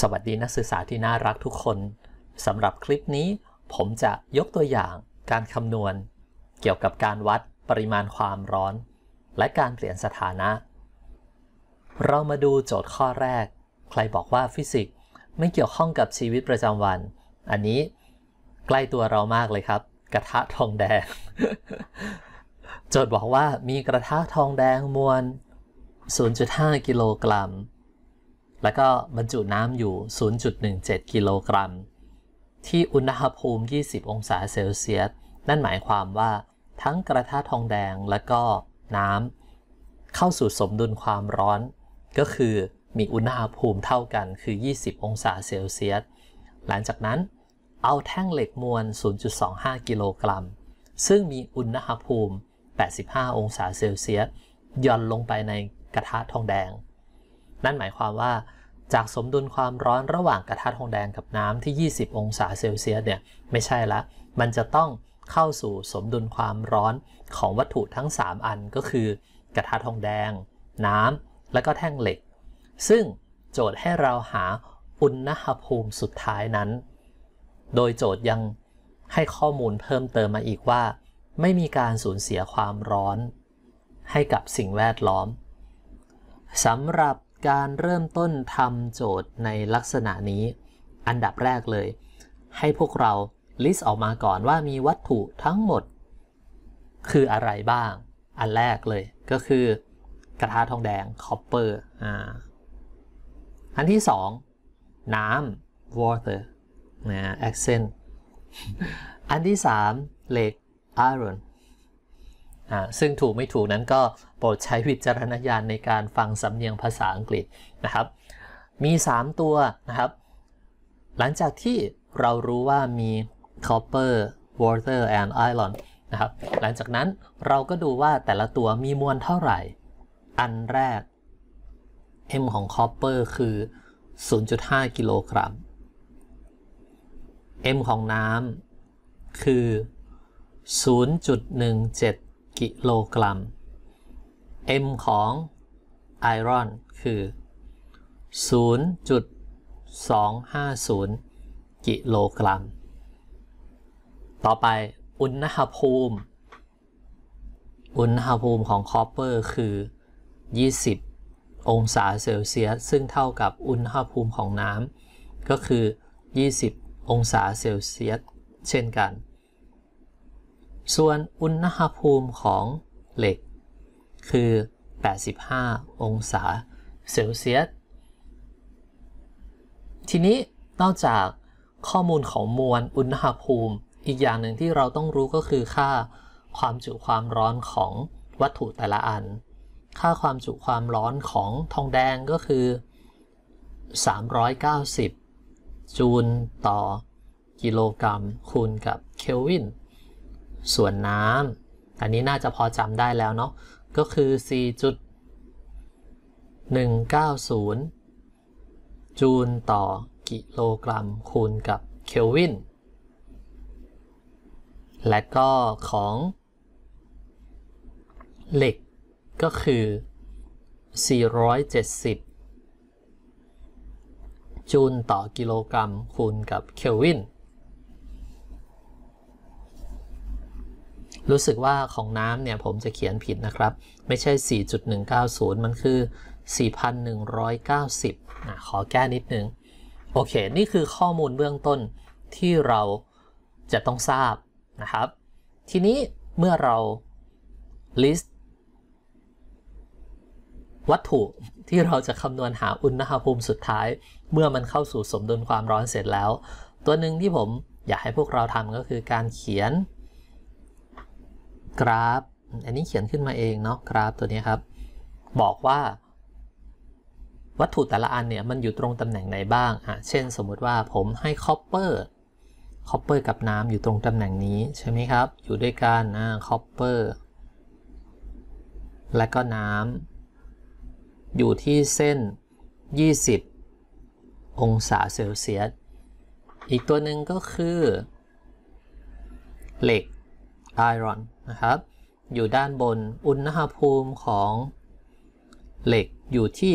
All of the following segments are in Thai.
สวัสดีนักศึกษาที่น่ารักทุกคนสำหรับคลิปนี้ผมจะยกตัวอย่างการคำนวณ เกี่ยวกับการวัดปริมาณความร้อน และการเปลี่ยนสถานะ เรามาดูโจทย์ข้อแรก ใครบอกว่าฟิสิกส์ไม่เกี่ยวข้องกับชีวิตประจำวัน อันนี้ใกล้ตัวเรามากเลยครับ กระทะทองแดง โจทย์บอกว่ามีกระทะทองแดงมวล 0.5กิโลกรัมแล้วก็บรรจุน้ำอยู่ 0.17 กิโลกรัม ที่อุณหภูมิ 20 องศาเซลเซียส นั่นหมายความว่าทั้งกระทะทองแดงและก็น้ำเข้าสู่สมดุลความร้อน ก็คือมีอุณหภูมิเท่ากันคือ 20 องศาเซลเซียส หลังจากนั้น เอาแท่งเหล็กมวล 0.25 กิโลกรัม ซึ่งมีอุณหภูมิ 85 องศาเซลเซียสย่อนลงไปในกระทะทองแดงนั่นหมายความว่าจากสมดุลความร้อนระหว่างกระทะทองแดงกับน้ำที่ 20 องศาเซลเซียสเนี่ย ไม่ใช่ละ มันจะต้องเข้าสู่สมดุลความร้อนของวัตถุทั้ง 3 อันก็คือกระทะทองแดง น้ำและก็แท่งเหล็ก ซึ่งโจทย์ให้เราหา อุณหภูมิสุดท้ายนั้น โดยโจทย์ยังให้ข้อมูลเพิ่มเติมมาอีกว่า ไม่มีการสูญเสียความร้อน ให้กับสิ่งแวดล้อมสำหรับการเริ่มต้นทำโจทย์ในลักษณะนี้อันดับแรกเลย ให้พวกเราลิสต์ออกมาก่อนว่ามีวัตถุทั้งหมด คืออะไรบ้าง อันแรกเลยก็คือกระทะทองแดง คอปเปอร์อ่าอันที่สองน้ำ water นะ accent อันที่สามเหล็ก iron ซึ่งถูกไม่ถูกนั้นก็โปรดใช้วิจารณญาณในการฟังสำเนียงภาษาอังกฤษ นะครับ มี 3 ตัวนะครับ หลังจากที่เรารู้ว่ามี copper water and iron นะครับ หลังจากนั้นเราก็ดูว่าแต่ละตัวมีมวลเท่าไหร่ อันแรก m ของ copper คือ 0.5 กิโลกรัม m ของน้ำคือ 0 1 7กิโลกรัม M ของไอรอนคือ 0.250 กิโลกรัม ต่อไปอุณหภูมิ อุณหภูมิของคอปเปอร์คือ 20 องศาเซลเซียส ซึ่งเท่ากับอุณหภูมิของน้ำก็คือ 20 องศาเซลเซียสเช่นกันส่วนอุณหภูมิของเหล็กคือ 85 องศาเซลเซียส ทีนี้นอกจากข้อมูลของมวลอุณหภูมิ อีกอย่างหนึ่งที่เราต้องรู้ก็คือค่าความจุความร้อนของวัตถุแต่ละอัน ค่าความจุความร้อนของทองแดงก็คือ 390 จูลต่อกิโลกรัม คูณกับเคลวินส่วนน้ำอันนี้น่าจะพอจำได้แล้วเนาะ ก็คือ4.190 จูลต่อกิโลกรัมคูณกับเคลวิน และก็ของ เหล็กก็คือ 470 จูลต่อกิโลกรัมคูณกับเคลวินรู้สึกว่าของน้ำเนี่ยผมจะเขียนผิดนะครับ ไม่ใช่ 4.190 มันคือ 4,190นะขอแก้นิดนึงโอเค นี่คือข้อมูลเบื้องต้นที่เราจะต้องทราบนะครับ ทีนี้เมื่อเรา list วัตถุที่เราจะคำนวณหาอุณหภูมิสุดท้าย เมื่อมันเข้าสู่สมดุลความร้อนเสร็จแล้ว ตัวหนึ่งที่ผมอยากให้พวกเราทำก็คือการเขียนกราฟอันนี้เขียนขึ้นมาเองเนาะกราฟตัวนี้ครับ บอกว่าวัตถุแต่ละอันเนี่ยมันอยู่ตรงตำแหน่งไหนบ้างอ่ะเช่นสมมุติว่าผมให้คอปเปอร์คอปเปอร์กับน้ำอยู่ตรงตำแหน่งนี้ใช่ไหมครับอยู่ด้วยกันนะคอปเปอร์และก็น้ำอยู่ที่เส้น 20 องศาเซลเซียสอีกตัวหนึ่งก็คือ เหล็กไอรอนนะครับ อยู่ด้านบนอุณหภูมิของเหล็กอยู่ที่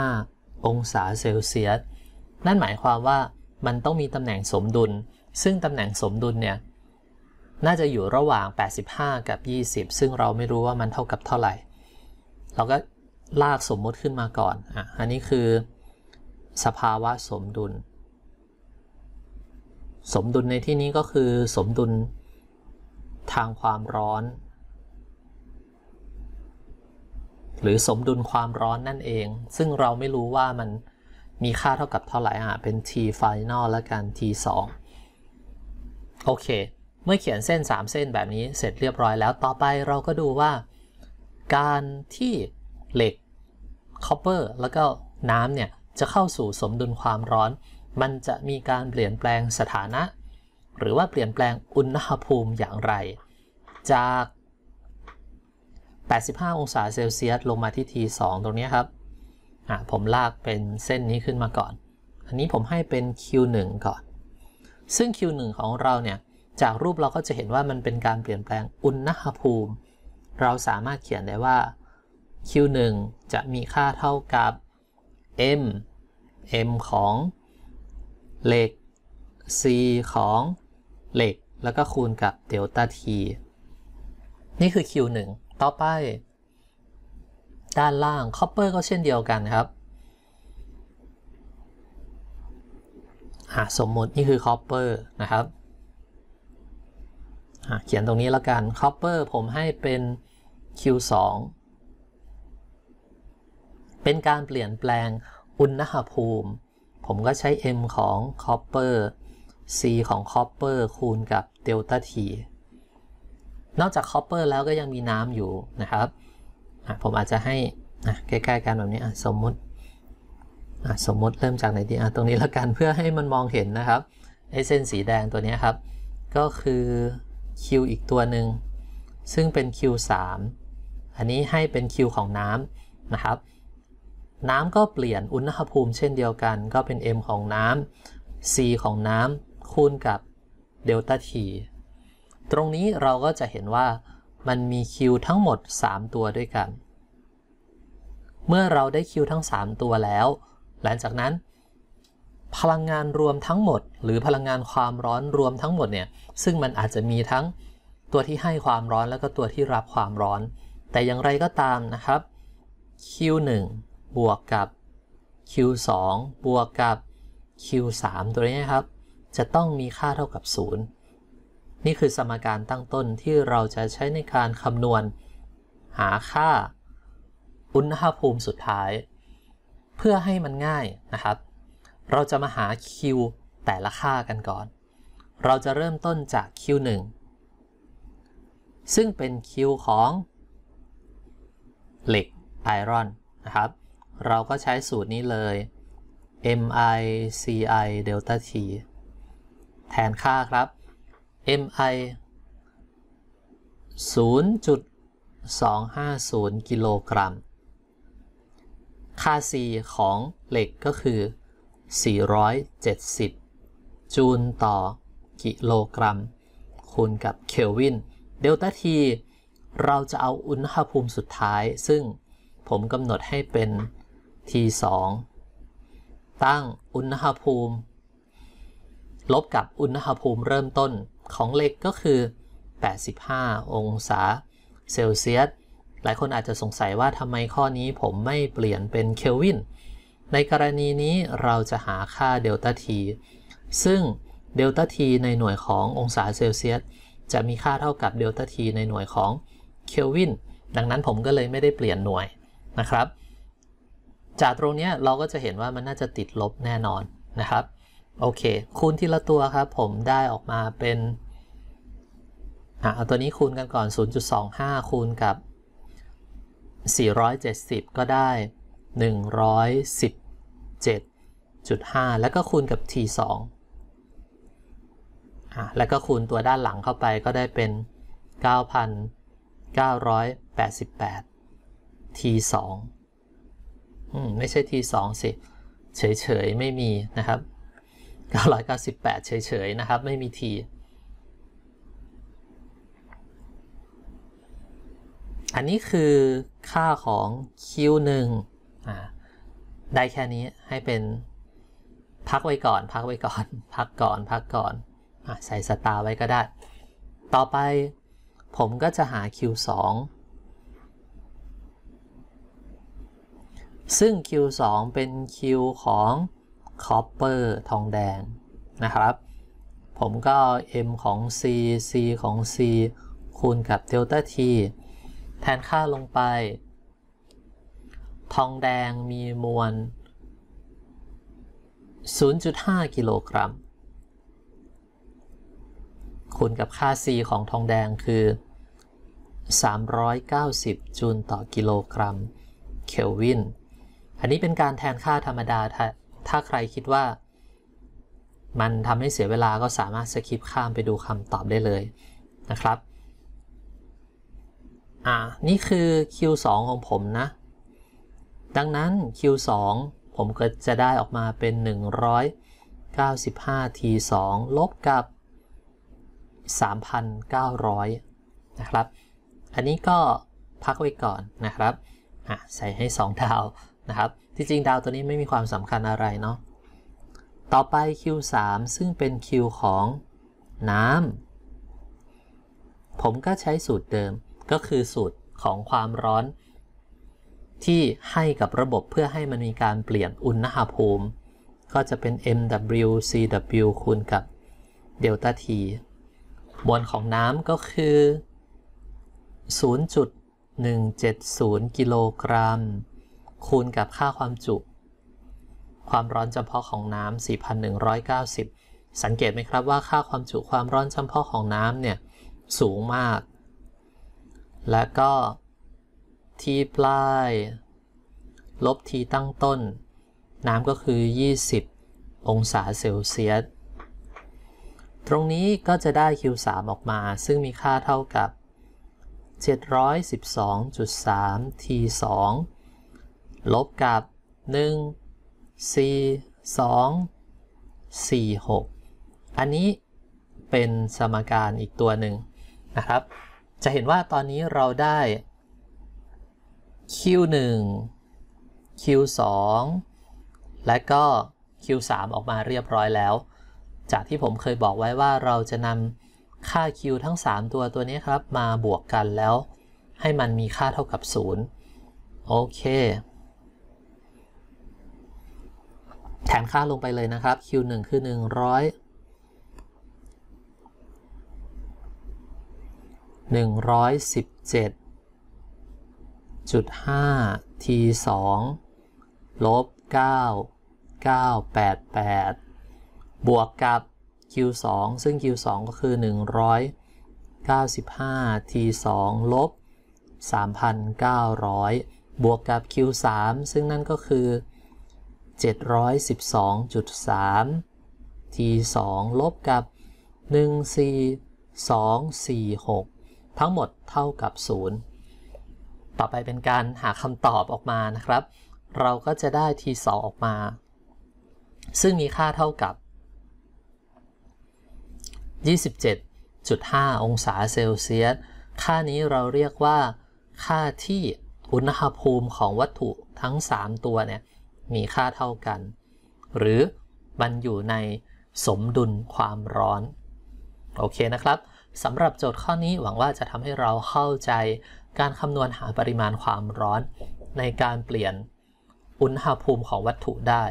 85 องศาเซลเซียสนั่นหมายความว่ามันต้องมีตำแหน่งสมดุล ซึ่งตำแหน่งสมดุลเนี่ย น่าจะอยู่ระหว่าง 85 กับ 20 ซึ่งเราไม่รู้ว่ามันเท่ากับเท่าไหร่ เราก็ลากสมมติขึ้นมาก่อนอ่ะอันนี้คือสภาวะสมดุล สมดุลในที่นี้ก็คือสมดุลทางความร้อน หรือสมดุลความร้อนนั่นเอง ซึ่งเราไม่รู้ว่ามันมีค่าเท่ากับเท่าไหร่อ่ะเป็น t final และกัน t 2โอเค เมื่อเขียนเส้น 3 เส้นแบบนี้เสร็จเรียบร้อยแล้วต่อไปเราก็ดูว่า การที่เหล็กค o p เปอร์แล้วก็น้ำเนี่ย จะเข้าสู่สมดุลความร้อน มันจะมีการเปลี่ยนแปลงสถานะหรือว่าเปลี่ยนแปลงอุณหภูมิอย่างไร จาก 85 องศาเซลเซียสลงมาที่ T2 ตรงนี้ครับ ผมลากเป็นเส้นนี้ขึ้นมาก่อน อันนี้ผมให้เป็น Q1 ก่อน ซึ่ง Q1 ของเราเนี่ยจากรูปเราก็จะเห็นว่ามันเป็นการเปลี่ยนแปลงอุณหภูมิ เราสามารถเขียนได้ว่า Q1 จะมีค่าเท่ากับ m m ของเหล็ก c ของเหล็กแล้วก็คูณกับเดลต้าทีนี่คือ Q1 ต่อไป ด้านล่าง copper ก็เช่นเดียวกันครับสมมตินี่คือ copper นะครับ เขียนตรงนี้แล้วกัน copper ผมให้เป็น Q2 เป็นการเปลี่ยนแปลงอุณหภูมิ ผมก็ใช้ m ของ copper c ของคอปเปอร์คูณกับเดลต้า t นอกจากคอปเปอร์แล้วก็ยังมีน้ำอยู่นะครับ ผมอาจจะให้ใกล้ๆกันแบบนี้สมมุติ สมมุติเริ่มจากไหนดีตรงนี้ละกัน เพื่อให้มันมองเห็นนะครับไอเส้นสีแดงตัวนี้ครับ ก็คือ Q อีกตัวหนึ่ง ซึ่งเป็น Q3 อันนี้ให้เป็น Q ของน้ำนะครับ น้ำก็เปลี่ยนอุณหภูมิเช่นเดียวกัน ก็เป็น M ของน้ำ C ของน้ำคูณกับเดลต้าทีตรงนี้เราก็จะเห็นว่ามันมีคิวทั้งหมด 3 ตัวด้วยกัน เมื่อเราได้คิวทั้ง 3 ตัวแล้ว หลังจากนั้น พลังงานรวมทั้งหมด หรือพลังงานความร้อนรวมทั้งหมดเนี่ย ซึ่งมันอาจจะมีทั้งตัวที่ให้ความร้อนแล้วก็ตัวที่รับความร้อน แต่อย่างไรก็ตามนะครับ Q1 บวกกับ Q2 บวกกับ Q3 ตัวนี้ครับจะต้องมีค่าเท่ากับ 0 นี่คือสมการตั้งต้นที่เราจะใช้ในการคำนวณหาค่า อุณหภูมิสุดท้าย เพื่อให้มันง่ายนะครับ เราจะมาหา Q แต่ละค่ากันก่อน เราจะเริ่มต้นจาก Q1 ซึ่งเป็น Q ของ เหล็กไอรอนนะครับ เราก็ใช้สูตรนี้เลย MICI delta T แทนค่าครับ mi 0.250 กิโลกรัม ค่า C ของเหล็กก็คือ 470 จูลต่อกิโลกรัม คูณกับเคลวิน เดลต้าทีเราจะเอาอุณหภูมิสุดท้าย ซึ่งผมกำหนดให้เป็น T2 ตั้งอุณหภูมิลบกับอุณหภูมิเริ่มต้นของเหล็กก็คือ 85 องศาเซลเซียส หลายคนอาจจะสงสัยว่าทำไมข้อนี้ผมไม่เปลี่ยนเป็นเคลวิน ในกรณีนี้เราจะหาค่าเดลต้าทีซึ่งเดลต้าทีในหน่วยขององศาเซลเซียสจะมีค่าเท่ากับเดลต้าทีในหน่วยของเคลวิน ดังนั้นผมก็เลยไม่ได้เปลี่ยนหน่วยนะครับ จากตรงนี้เราก็จะเห็นว่ามันน่าจะติดลบแน่นอนนะครับโอเคคูณทีละตัวครับผมได้ออกมาเป็นเอาตัวนี้คูณกันก่อน 0.25 คูณกับ 470 ก็ได้ 117.5 แล้วก็คูณกับ t2 แล้วก็คูณตัวด้านหลังเข้าไปก็ได้เป็น 9,988 t2 อืมไม่ใช่ t2 สิ เฉยๆ ไม่มีนะครับ998 เฉยๆนะครับไม่มีที อันนี้คือค่าของ Q1 ได้แค่นี้ให้เป็นพักไว้ก่อน พักไว้ก่อนพักก่อน พักก่อน ใส่สตาร์ไว้ก็ได้ ต่อไปผมก็จะหา Q2 ซึ่ง Q2 เป็น Q ของคอปเปอร์ทองแดงนะครับ ผมก็ m ของ c c ของ c คูณกับเดลต้า t แทนค่าลงไป ทองแดงมีมวล0.5 กิโลกรัม คูณกับค่า c ของทองแดงคือ 390 จูลต่อกิโลกรัม เคลวิน อันนี้เป็นการแทนค่าธรรมดาถ้าใครคิดว่า มันทำให้เสียเวลาก็สามารถสคิปข้ามไปดูคำตอบได้เลยนะครับ อ่า นี่คือ Q2 ของผมนะ ดังนั้น Q2 ผมก็จะได้ออกมาเป็น 195 T2 ลบกับ 3,900 นะครับ อันนี้ก็พักไว้ก่อนนะครับ ใส่ให้ 2 ดาวนะครับที่จริงดาวตัวนี้ไม่มีความสำคัญอะไรเนาะ ต่อไป Q3 ซึ่งเป็น Q ของน้ำ ผมก็ใช้สูตรเดิมก็คือสูตรของความร้อน ที่ให้กับระบบเพื่อให้มันมีการเปลี่ยนอุณหภูมิ ก็จะเป็น mw cw คูณกับเดลต้า t มวลของน้ำก็คือ 0.170 กิโลกรัมคูณกับค่าความจุ ความร้อนจำเพาะของน้ำ4,190 สังเกตไหมครับว่าค่าความจุความร้อนจำเพาะของน้ำเนี่ย สูงมาก และก็ทีปลายลบทีตั้งต้น น้ำก็คือ 20 องศาเซลเซียส ตรงนี้ก็จะได้ Q3 ออกมาซึ่งมีค่าเท่ากับ 712.3 T2 ลบกับ1 4 2 4 6 อันนี้เป็นสมการอีกตัวหนึ่งนะครับ จะเห็นว่าตอนนี้เราได้ q1 q2 และก็ q3 ออกมาเรียบร้อยแล้ว จากที่ผมเคยบอกไว้ว่าเราจะนำค่า q ทั้ง 3 ตัวตัวนี้ครับ มาบวกกันแล้วให้มันมีค่าเท่ากับ 0 โอเคแทนค่าลงไปเลยนะครับ Q1 คือ 100 117.5 T2 ลบ9988 บวกกับ Q2 ซึ่ง Q2 ก็คือ195 T2 ลบ 3,900 บวกกับ Q3 ซึ่งนั่นก็คือ712.3 t 2ลบกับ14246 ทั้งหมดเท่ากับ 0 ต่อไปเป็นการหาคำตอบออกมานะครับ เราก็จะได้ t 2ออกมา ซึ่งมีค่าเท่ากับ 27.5 องศาเซลเซียสค่านี้เราเรียกว่า ค่าที่ อุณหภูมิของวัตถุทั้ง 3 ตัวเนี่ยมีค่าเท่ากัน หรือมันอยู่ในสมดุลความร้อน โอเคนะครับสำหรับโจทย์ข้อนี้หวังว่าจะทำให้เราเข้าใจการคำนวณหาปริมาณความร้อน ในการเปลี่ยนอุณหภูมิของวัตถุได้